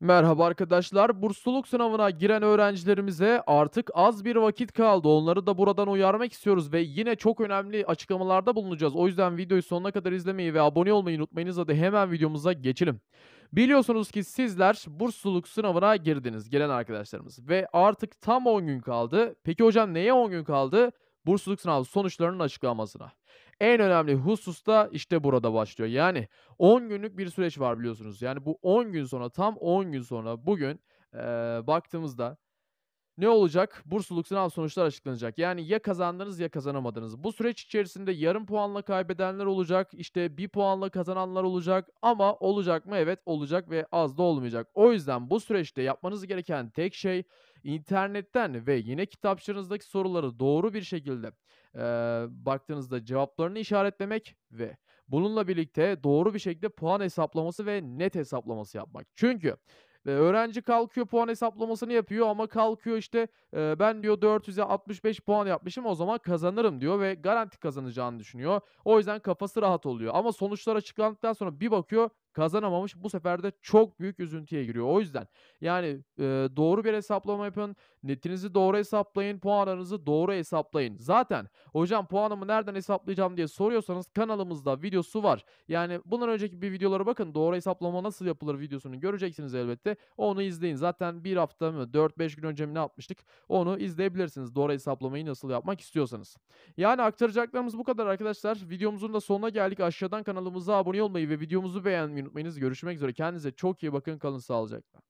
Merhaba arkadaşlar. Bursluluk sınavına giren öğrencilerimize artık az bir vakit kaldı. Onları da buradan uyarmak istiyoruz ve yine çok önemli açıklamalarda bulunacağız. O yüzden videoyu sonuna kadar izlemeyi ve abone olmayı unutmayınız. Hadi hemen videomuza geçelim. Biliyorsunuz ki sizler bursluluk sınavına girdiniz gelen arkadaşlarımız ve artık tam 10 gün kaldı. Peki hocam neye 10 gün kaldı? bursluluk sınavı sonuçlarının açıklamasına. En önemli husus da işte burada başlıyor. Yani 10 günlük bir süreç var biliyorsunuz. Yani bu 10 gün sonra tam 10 gün sonra bugün e, baktığımızda ne olacak? Bursluluk sınav sonuçlar açıklanacak. Yani ya kazandınız ya kazanamadınız. Bu süreç içerisinde yarım puanla kaybedenler olacak. İşte bir puanla kazananlar olacak. Ama olacak mı? Evet olacak ve az da olmayacak. O yüzden bu süreçte yapmanız gereken tek şey internetten ve yine kitapçığınızdaki soruları doğru bir şekilde e, baktığınızda cevaplarını işaretlemek ve bununla birlikte doğru bir şekilde puan hesaplaması ve net hesaplaması yapmak. Çünkü öğrenci kalkıyor puan hesaplamasını yapıyor ama kalkıyor işte e, ben diyor 465 puan yapmışım o zaman kazanırım diyor ve garanti kazanacağını düşünüyor. O yüzden kafası rahat oluyor. Ama sonuçlar açıklandıktan sonra bir bakıyor kazanamamış. Bu sefer de çok büyük üzüntüye giriyor. O yüzden yani e, doğru bir hesaplama yapın. Netinizi doğru hesaplayın. Puanlarınızı doğru hesaplayın. Zaten hocam puanımı nereden hesaplayacağım diye soruyorsanız kanalımızda videosu var. Yani bundan önceki bir videolara bakın. Doğru hesaplama nasıl yapılır videosunu göreceksiniz elbette. Onu izleyin. Zaten bir hafta mı 4-5 gün önce mi ne yapmıştık? Onu izleyebilirsiniz. Doğru hesaplamayı nasıl yapmak istiyorsanız. Yani aktaracaklarımız bu kadar arkadaşlar. Videomuzun da sonuna geldik. Aşağıdan kanalımıza abone olmayı ve videomuzu beğenmeyi unutmayınız. Görüşmek üzere. Kendinize çok iyi bakın. Kalın sağlıcakla.